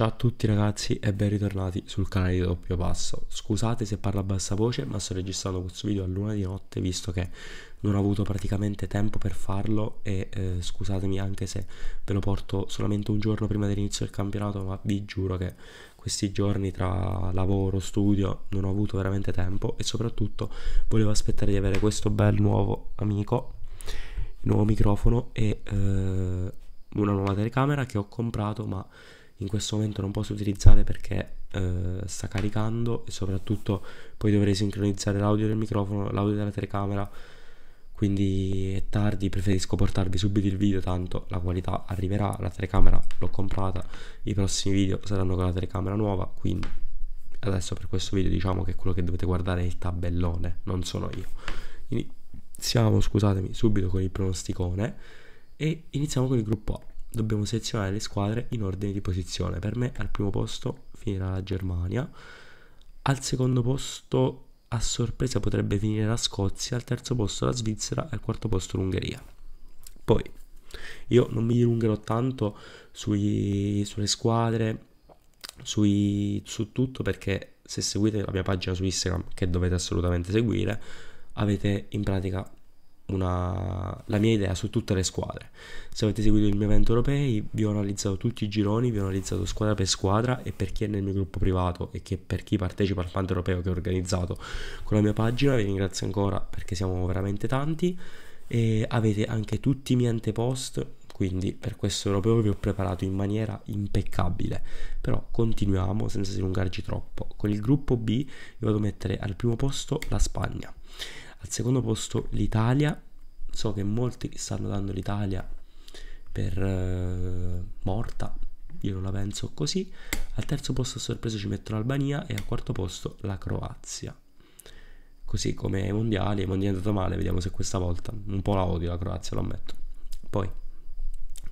Ciao a tutti ragazzi e ben ritornati sul canale di Doppio Passo. Scusate se parlo a bassa voce ma sto registrando questo video a luna di notte visto che non ho avuto praticamente tempo per farlo e eh, scusatemi anche se ve lo porto solamente un giorno prima dell'inizio del campionato ma vi giuro che questi giorni tra lavoro, studio non ho avuto veramente tempo e soprattutto volevo aspettare di avere questo bel nuovo amico, nuovo microfono e eh, una nuova telecamera che ho comprato ma in questo momento non posso utilizzare perché eh, sta caricando e soprattutto poi dovrei sincronizzare l'audio del microfono, l'audio della telecamera, quindi è tardi, preferisco portarvi subito il video, tanto la qualità arriverà, la telecamera l'ho comprata, i prossimi video saranno con la telecamera nuova, quindi adesso per questo video diciamo che quello che dovete guardare è il tabellone, non sono io. Iniziamo, scusatemi, subito con il pronosticone e iniziamo con il gruppo A dobbiamo selezionare le squadre in ordine di posizione. Per me al primo posto finirà la Germania, al secondo posto a sorpresa potrebbe finire la Scozia, al terzo posto la Svizzera e al quarto posto l'Ungheria. Poi io non mi dilungherò tanto sui, sulle squadre, sui, su tutto perché se seguite la mia pagina su Instagram, che dovete assolutamente seguire, avete in pratica una, la mia idea su tutte le squadre. Se avete seguito il mio evento europei, vi ho analizzato tutti i gironi, vi ho analizzato squadra per squadra e per chi è nel mio gruppo privato e che per chi partecipa al Fante Europeo che ho organizzato con la mia pagina. Vi ringrazio ancora perché siamo veramente tanti e avete anche tutti i miei antepost. Quindi per questo europeo vi ho preparato in maniera impeccabile. Però continuiamo senza dilungarci troppo. Con il gruppo B vi vado a mettere al primo posto la Spagna. Al secondo posto l'Italia, so che molti stanno dando l'Italia per eh, morta, io non la penso così. Al terzo posto a sorpresa ci metto l'Albania e al quarto posto la Croazia. Così come ai mondiali, ai mondiali è andato male, vediamo se questa volta. Un po' la odio la Croazia, lo ammetto. Poi,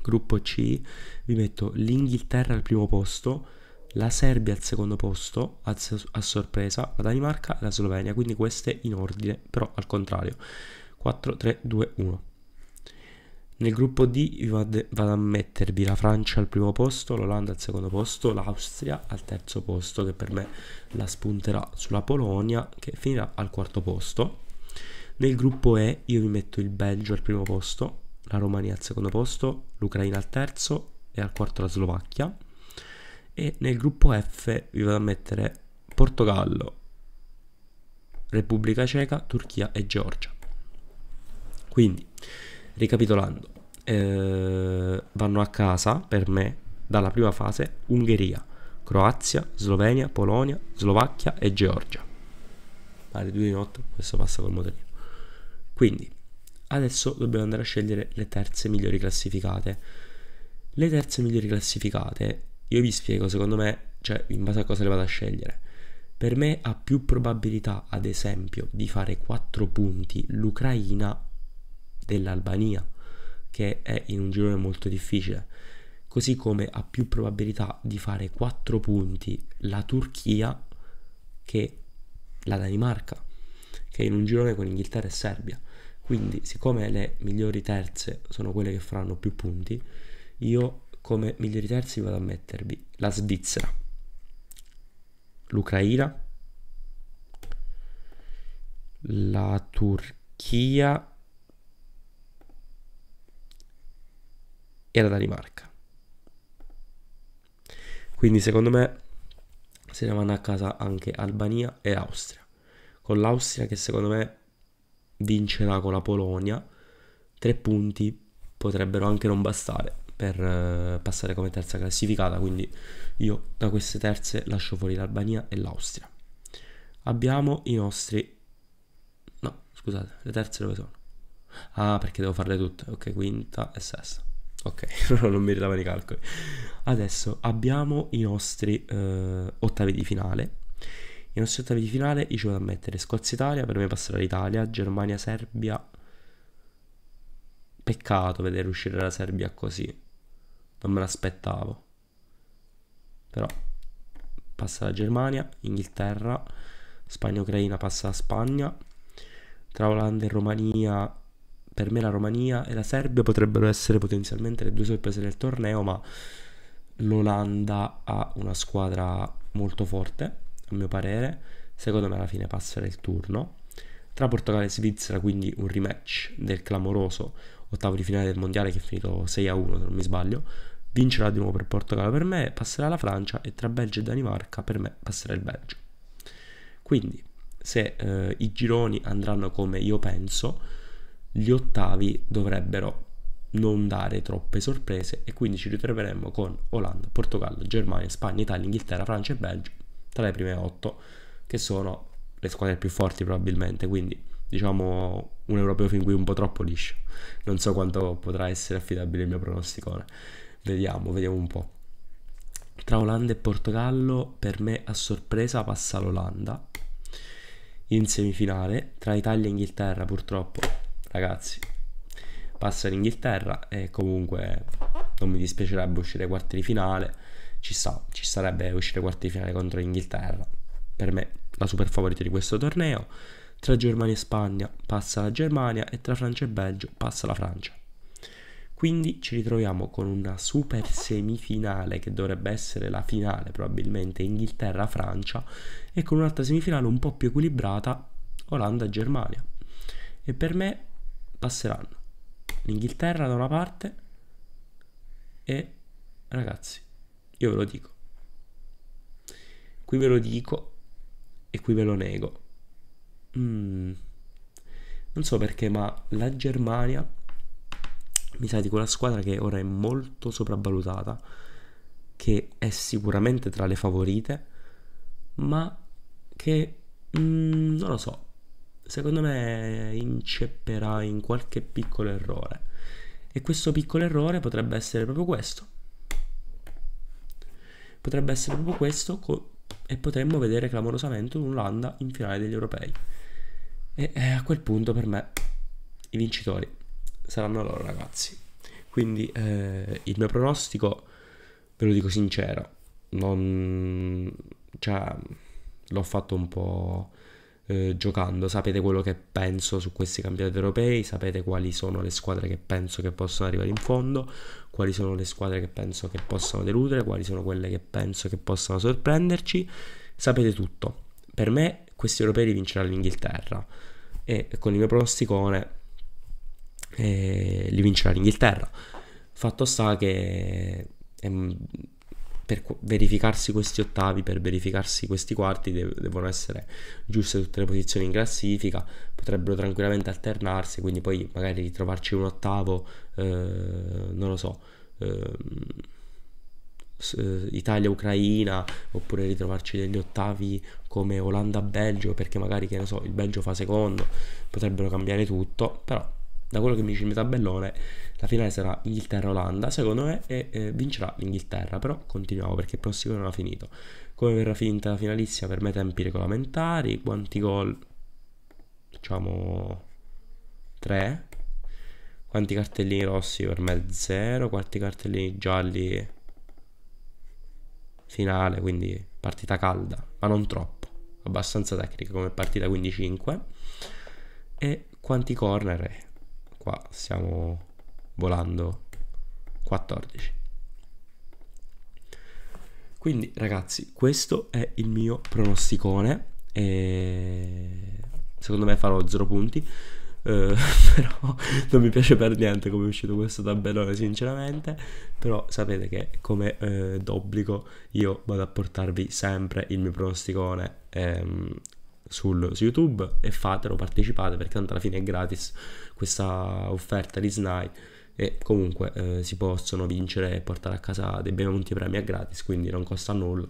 gruppo C, vi metto l'Inghilterra al primo posto la Serbia al secondo posto a, a sorpresa, la Danimarca e la Slovenia, quindi queste in ordine, però al contrario. 4, 3, 2, 1. Nel gruppo D vado, vado a mettervi la Francia al primo posto, l'Olanda al secondo posto, l'Austria al terzo posto, che per me la spunterà sulla Polonia, che finirà al quarto posto. Nel gruppo E io vi metto il Belgio al primo posto, la Romania al secondo posto, l'Ucraina al terzo e al quarto la Slovacchia e nel gruppo F vi vado a mettere Portogallo, Repubblica Ceca, Turchia e Georgia. Quindi, ricapitolando, eh, vanno a casa per me dalla prima fase Ungheria, Croazia, Slovenia, Polonia, Slovacchia e Georgia. Pare ah, 2 di notte, questo passa col motorino. Quindi, adesso dobbiamo andare a scegliere le terze migliori classificate. Le terze migliori classificate io vi spiego, secondo me, cioè in base a cosa le vado a scegliere. Per me ha più probabilità, ad esempio, di fare 4 punti l'Ucraina dell'Albania, che è in un girone molto difficile. Così come ha più probabilità di fare 4 punti la Turchia che la Danimarca, che è in un girone con Inghilterra e Serbia. Quindi, siccome le migliori terze sono quelle che faranno più punti, io come migliori terzi vado a mettervi la Svizzera, l'Ucraina, la Turchia e la Danimarca. Quindi secondo me se ne vanno a casa anche Albania e Austria. Con l'Austria che secondo me vincerà con la Polonia, tre punti potrebbero anche non bastare per eh, passare come terza classificata, quindi io da queste terze lascio fuori l'Albania e l'Austria. Abbiamo i nostri... No, scusate, le terze dove sono? Ah, perché devo farle tutte. Ok, quinta e sesta. Ok, non mi rilevano i calcoli. Adesso abbiamo i nostri eh, ottavi di finale. I nostri ottavi di finale io ci vado a mettere Scozia-Italia, per me passerà l'Italia, Germania-Serbia. Peccato vedere uscire la Serbia così non me l'aspettavo. Però passa la Germania, Inghilterra, Spagna-Ucraina passa la Spagna, tra Olanda e Romania, per me la Romania e la Serbia potrebbero essere potenzialmente le due sorprese del torneo, ma l'Olanda ha una squadra molto forte, a mio parere, secondo me alla fine passerà il turno. Tra Portogallo e Svizzera quindi un rematch del clamoroso ottavo di finale del mondiale che è finito 6 a 1 se non mi sbaglio vincerà di nuovo per Portogallo per me passerà la Francia e tra Belgio e Danimarca per me passerà il Belgio quindi se eh, i gironi andranno come io penso gli ottavi dovrebbero non dare troppe sorprese e quindi ci ritroveremo con Olanda, Portogallo, Germania, Spagna, Italia, Inghilterra, Francia e Belgio tra le prime otto che sono le squadre più forti probabilmente quindi diciamo un europeo fin qui un po' troppo liscio. Non so quanto potrà essere affidabile il mio pronosticone. Vediamo, vediamo un po'. Tra Olanda e Portogallo, per me a sorpresa passa l'Olanda. In semifinale, tra Italia e Inghilterra, purtroppo, ragazzi, passa l'Inghilterra e comunque non mi dispiacerebbe uscire ai quarti di finale. Ci sta, ci sarebbe uscire ai quarti di finale contro l'Inghilterra. Per me la super favorita di questo torneo tra Germania e Spagna passa la Germania e tra Francia e Belgio passa la Francia. Quindi ci ritroviamo con una super semifinale che dovrebbe essere la finale probabilmente Inghilterra-Francia e con un'altra semifinale un po' più equilibrata Olanda-Germania. E per me passeranno l'Inghilterra da una parte e ragazzi, io ve lo dico. Qui ve lo dico e qui ve lo nego Mm. Non so perché, ma la Germania mi sa di quella squadra che ora è molto sopravvalutata, che è sicuramente tra le favorite, ma che mm, non lo so, secondo me incepperà in qualche piccolo errore. E questo piccolo errore potrebbe essere proprio questo. Potrebbe essere proprio questo e potremmo vedere clamorosamente un'Olanda in finale degli europei. E eh, a quel punto per me i vincitori saranno loro ragazzi. Quindi eh, il mio pronostico, ve lo dico sincero, non... Cioè, l'ho fatto un po' eh, giocando, sapete quello che penso su questi campionati europei, sapete quali sono le squadre che penso che possano arrivare in fondo, quali sono le squadre che penso che possano deludere, quali sono quelle che penso che possano sorprenderci, sapete tutto. Per me questi europei vinceranno l'Inghilterra e con il mio pronosticone eh, li vincerà l'Inghilterra. Fatto sta che eh, per verificarsi questi ottavi, per verificarsi questi quarti de- devono essere giuste tutte le posizioni in classifica, potrebbero tranquillamente alternarsi, quindi poi magari ritrovarci un ottavo, eh, non lo so. Ehm, Italia-Ucraina oppure ritrovarci degli ottavi come Olanda-Belgio perché magari che ne so il Belgio fa secondo potrebbero cambiare tutto però da quello che mi dice il mio tabellone la finale sarà Inghilterra-Olanda secondo me e eh, vincerà l'Inghilterra però continuiamo perché il prossimo non ha finito come verrà finita la finalissima per me tempi regolamentari quanti gol diciamo 3 quanti cartellini rossi per me 0 quanti cartellini gialli finale, quindi partita calda, ma non troppo, abbastanza tecnica come partita, quindi 5. E quanti corner è? Qua stiamo volando 14. Quindi ragazzi, questo è il mio pronosticone e secondo me farò 0 punti eh, però non mi piace per niente come è uscito questo tabellone sinceramente, però sapete che come eh, d'obbligo io vado a portarvi sempre il mio pronosticone ehm, sul, su YouTube e fatelo, partecipate perché tanto alla fine è gratis questa offerta di SNAI e comunque eh, si possono vincere e portare a casa dei benvenuti premi a gratis, quindi non costa nulla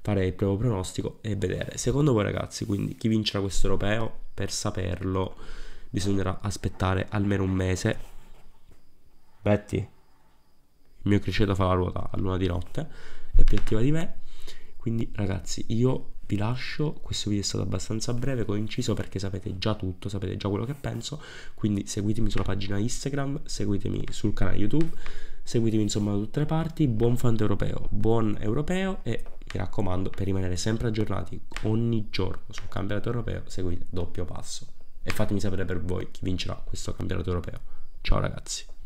fare il proprio pronostico e vedere. Secondo voi ragazzi, quindi chi vincerà questo europeo? Per saperlo bisognerà aspettare almeno un mese. Betty, il mio criceto fa la ruota a luna di notte, è più attiva di me. Quindi ragazzi, io vi lascio, questo video è stato abbastanza breve, coinciso perché sapete già tutto, sapete già quello che penso, quindi seguitemi sulla pagina Instagram, seguitemi sul canale YouTube, seguitemi insomma da tutte le parti, buon fante europeo, buon europeo e mi raccomando per rimanere sempre aggiornati ogni giorno sul campionato europeo seguite doppio passo e fatemi sapere per voi chi vincerà questo campionato europeo. Ciao ragazzi.